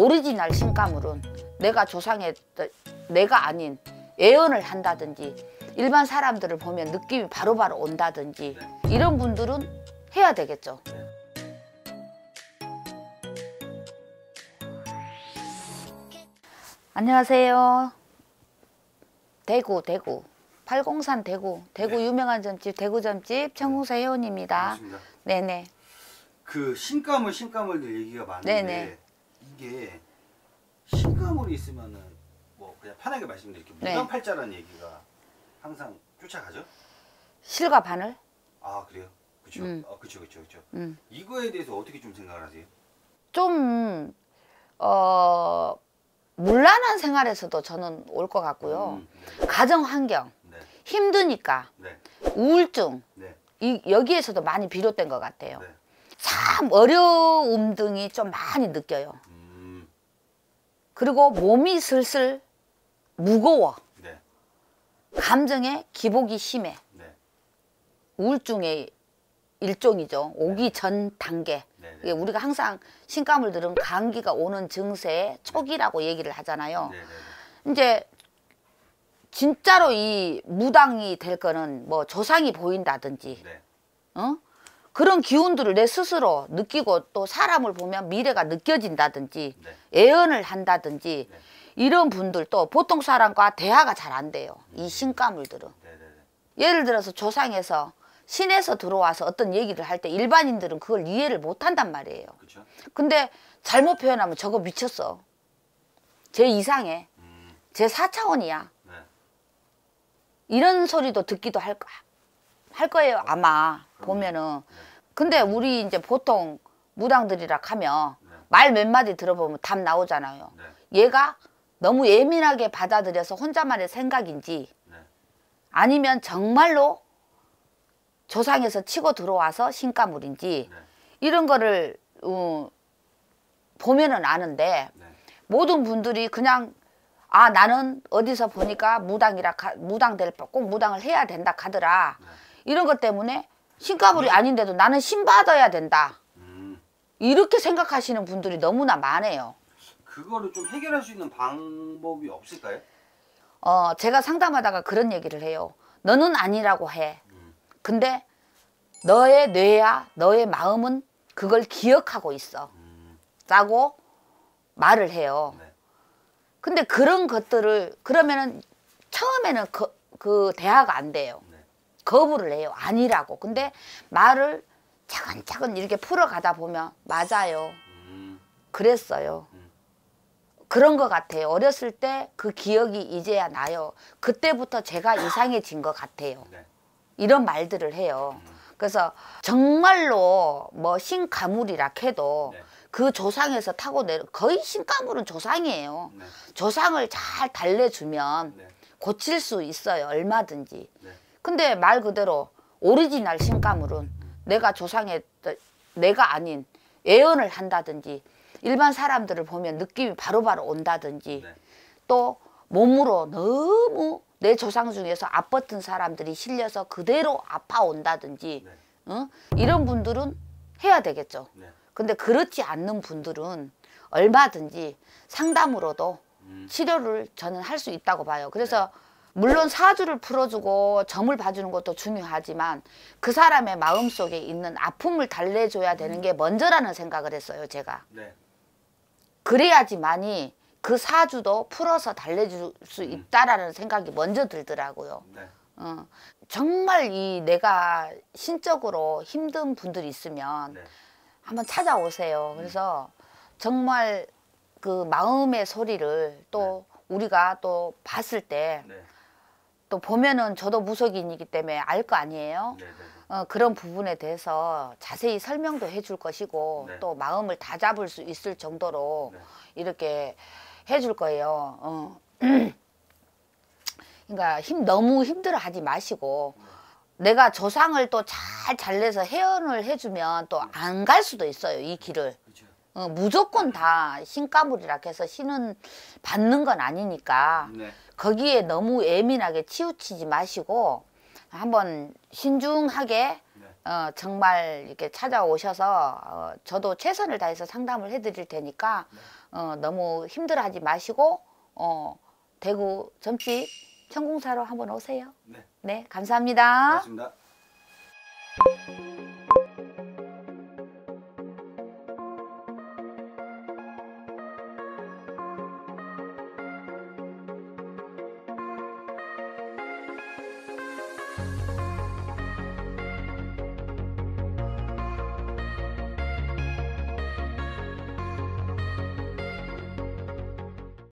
오리지널 신가물은 내가 조상의 내가 아닌 예언을 한다든지 일반 사람들을 보면 느낌이 바로바로 바로 온다든지 이런 분들은 해야 되겠죠. 안녕하세요. 대구 대구 팔공산 대구 대구 네. 유명한 점집 대구 점집 청우사 네, 회원입니다. 네네. 그 신가물 신가물 얘기가 많은데 네네. 이게 신금물이 있으면은 뭐 그냥 편하게 말씀드릴게요. 네. 무당팔자라는 얘기가 항상 쫓아가죠. 실과 바늘? 아 그래요? 그렇죠. 음. 아, 그렇죠, 그렇죠, 그렇죠. 음. 이거에 대해서 어떻게 좀 생각을 하세요? 좀 어, 물란한 생활에서도 저는 올 것 같고요. 음, 네. 가정 환경, 네. 힘드니까, 네. 우울증, 네. 이, 여기에서도 많이 비롯된 것 같아요. 네. 참 어려움 등이 좀 많이 느껴요. 그리고 몸이 슬슬 무거워. 네. 감정의 기복이 심해. 네. 우울증의 일종이죠. 오기 네. 전 단계. 네, 네. 우리가 항상 신감물 들은 감기가 오는 증세의 네. 초기라고 얘기를 하잖아요. 이제 진짜로 이 무당이 될 거는 뭐 조상이 보인다든지, 어? 그런 기운들을 내 스스로 느끼고 또 사람을 보면 미래가 느껴진다든지 네. 예언을 한다든지 네. 이런 분들도 보통 사람과 대화가 잘 안 돼요. 이 네. 신가물들은. 네, 네, 네, 예를 들어서 조상에서 신에서 들어와서 어떤 얘기를 할 때 일반인들은 그걸 이해를 못한단 말이에요. 그쵸? 근데 잘못 표현하면 저거 미쳤어. 제 이상해. 음. 제 4차원이야. 이런 소리도 듣기도 할 거야. 할 거예요 아마 보면은 네. 근데 우리 이제 보통 무당들이라 하면 네. 말몇 마디 들어보면 답 나오잖아요 네. 얘가 너무 예민하게 받아들여서 혼자만의 생각인지 아니면 정말로 조상에서 치고 들어와서 신가물인지 이런 거를 어, 보면은 아는데 모든 분들이 그냥 아 나는 어디서 보니까 무당이라 가, 무당 될꼭 무당을 해야 된다 카더라 네. 이런 것 때문에 신가불이 아닌데도 나는 신받아야 된다. 이렇게 생각하시는 분들이 너무나 많아요. 그거를 좀 해결할 수 있는 방법이 없을까요? 어, 제가 상담하다가 그런 얘기를 해요. 너는 아니라고 해. 근데 너의 뇌야, 너의 마음은 그걸 기억하고 있어. 라고 말을 해요. 네. 근데 그런 것들을 그러면은 처음에는 그, 그 대화가 안 돼요. 거부를 해요. 아니라고. 근데 말을 차근차근 이렇게 풀어가다 보면 맞아요. 그랬어요. 그런 것 같아요. 어렸을 때 그 기억이 이제야 나요. 그때부터 제가 이상해진 것 같아요. 네. 이런 말들을 해요. 그래서 정말로 뭐 신가물이라 캐도그 네. 조상에서 타고 내려 거의 신가물은 조상이에요. 네. 조상을 잘 달래주면 고칠 수 있어요. 얼마든지. 근데 말 그대로 오리지널 신가물은 내가 조상의 내가 아닌 예언을 한다든지 일반 사람들을 보면 느낌이 바로바로 바로 온다든지 네. 또 몸으로 너무 내 조상 중에서 아팠던 사람들이 실려서 그대로 아파온다든지 네. 어? 이런 분들은 해야 되겠죠. 네. 근데 그렇지 않는 분들은 얼마든지 상담으로도 음. 치료를 저는 할 수 있다고 봐요. 그래서 네. 물론 사주를 풀어주고 점을 봐주는 것도 중요하지만 그 사람의 마음속에 있는 아픔을 달래줘야 되는 게 먼저라는 생각을 했어요 제가 네. 그래야지만이 그 사주도 풀어서 달래줄 수 음. 있다라는 생각이 먼저 들더라고요 네. 어, 정말 이 내가 신적으로 힘든 분들이 있으면 네. 한번 찾아오세요 음. 그래서 정말 그 마음의 소리를 또 우리가 또 봤을 때또 보면은 저도 무속인이기 때문에 알 거 아니에요. 네네. 네, 네. 어, 그런 부분에 대해서 자세히 설명도 해줄 것이고 네. 또 마음을 다 잡을 수 있을 정도로 네. 이렇게 해줄 거예요. 어. 그러니까 힘 너무 힘들어하지 마시고 네. 내가 조상을 또 잘잘래서해언을 해주면 또 안 갈 수도 있어요 이 길을. 그렇죠. 어, 무조건 다 신가물이라 해서 신은 받는 건 아니니까 네. 거기에 너무 예민하게 치우치지 마시고 한번 신중하게 네. 어, 정말 이렇게 찾아오셔서 어, 저도 최선을 다해서 상담을 해드릴 테니까 네. 어, 너무 힘들어하지 마시고 어, 대구 점집 천공사로 한번 오세요. 네, 네 감사합니다 고맙습니다.